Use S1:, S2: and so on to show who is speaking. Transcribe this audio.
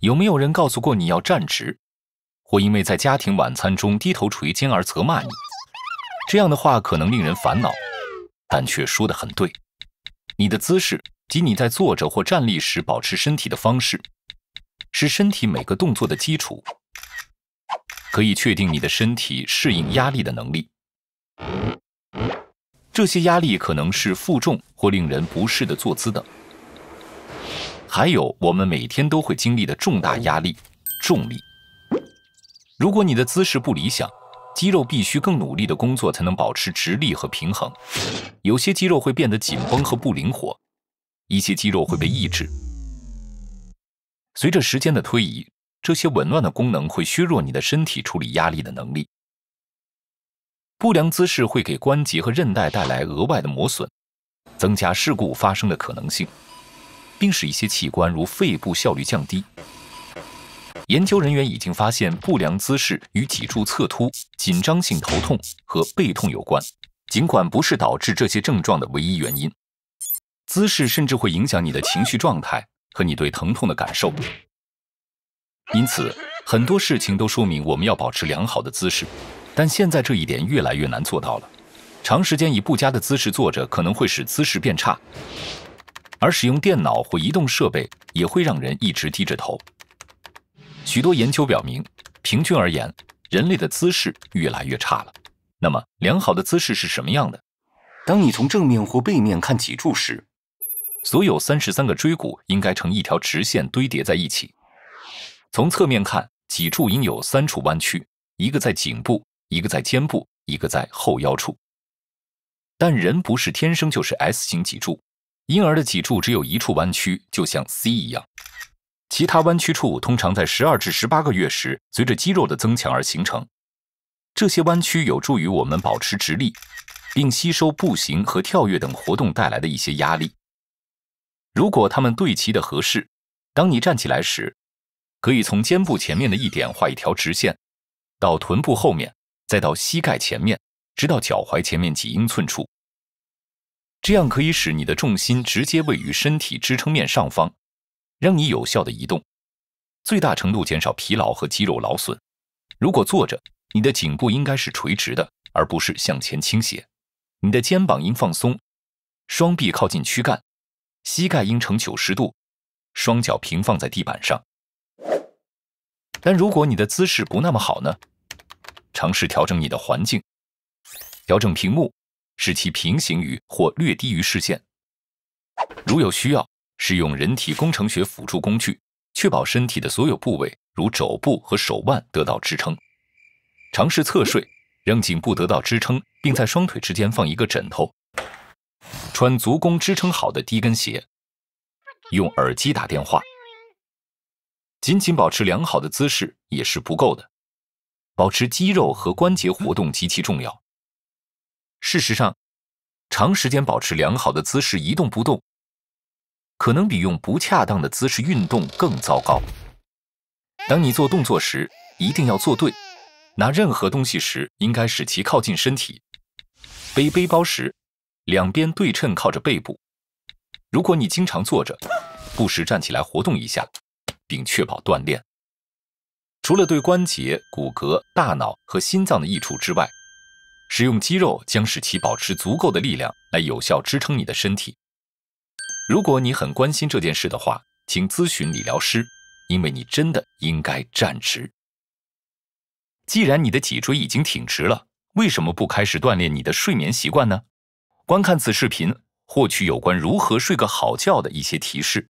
S1: 有没有人告诉过你要站直，或因为在家庭晚餐中低头垂肩而责骂你？这样的话可能令人烦恼，但却说得很对。你的姿势及你在坐着或站立时保持身体的方式，是身体每个动作的基础，可以确定你的身体适应压力的能力。这些压力可能是负重或令人不适的坐姿等。还有我们每天都会经历的重大压力，重力。如果你的姿势不理想，肌肉必须更努力的工作才能保持直立和平衡。有些肌肉会变得紧绷和不灵活，一些肌肉会被抑制。随着时间的推移，这些紊乱的功能会削弱你的身体处理压力的能力。不良姿势会给关节和韧带带来额外的磨损，增加事故发生的可能性。并使一些器官如肺部效率降低。研究人员已经发现，不良姿势与脊柱侧凸、紧张性头痛和背痛有关，尽管不是导致这些症状的唯一原因。姿势甚至会影响你的情绪状态和你对疼痛的感受。因此，很多事情都说明我们要保持良好的姿势，但现在这一点越来越难做到了。长时间以不佳的姿势坐着，可能会使姿势变差。而使用电脑或移动设备也会让人一直低着头。许多研究表明，平均而言，人类的姿势越来越差了。那么，良好的姿势是什么样的？当你从正面或背面看脊柱时，所有三十三个椎骨应该呈一条直线堆叠在一起。从侧面看，脊柱应有三处弯曲：一个在颈部，一个在肩部，一个在后腰处。但人不是天生就是 S 型脊柱。婴儿的脊柱只有一处弯曲，就像 C 一样，其他弯曲处通常在12至18个月时，随着肌肉的增强而形成。这些弯曲有助于我们保持直立，并吸收步行和跳跃等活动带来的一些压力。如果它们对齐的合适，当你站起来时，可以从肩部前面的一点画一条直线，到臀部后面，再到膝盖前面，直到脚踝前面几英寸处。这样可以使你的重心直接位于身体支撑面上方，让你有效的移动，最大程度减少疲劳和肌肉劳损。如果坐着，你的颈部应该是垂直的，而不是向前倾斜；你的肩膀应放松，双臂靠近躯干，膝盖应呈九十度，双脚平放在地板上。但如果你的姿势不那么好呢？尝试调整你的环境，调整屏幕。使其平行于或略低于视线。如有需要，使用人体工程学辅助工具，确保身体的所有部位，如肘部和手腕得到支撑。尝试侧睡，让颈部得到支撑，并在双腿之间放一个枕头。穿足弓支撑好的低跟鞋。用耳机打电话。仅仅保持良好的姿势也是不够的，保持肌肉和关节活动极其重要。事实上，长时间保持良好的姿势一动不动，可能比用不恰当的姿势运动更糟糕。当你做动作时，一定要做对；拿任何东西时，应该使其靠近身体；背背包时，两边对称靠着背部。如果你经常坐着，不时站起来活动一下，并确保锻炼，除了对关节、骨骼、大脑和心脏的益处之外。使用肌肉将使其保持足够的力量来有效支撑你的身体。如果你很关心这件事的话，请咨询理疗师，因为你真的应该站直。既然你的脊椎已经挺直了，为什么不开始锻炼你的睡眠习惯呢？观看此视频，获取有关如何睡个好觉的一些提示。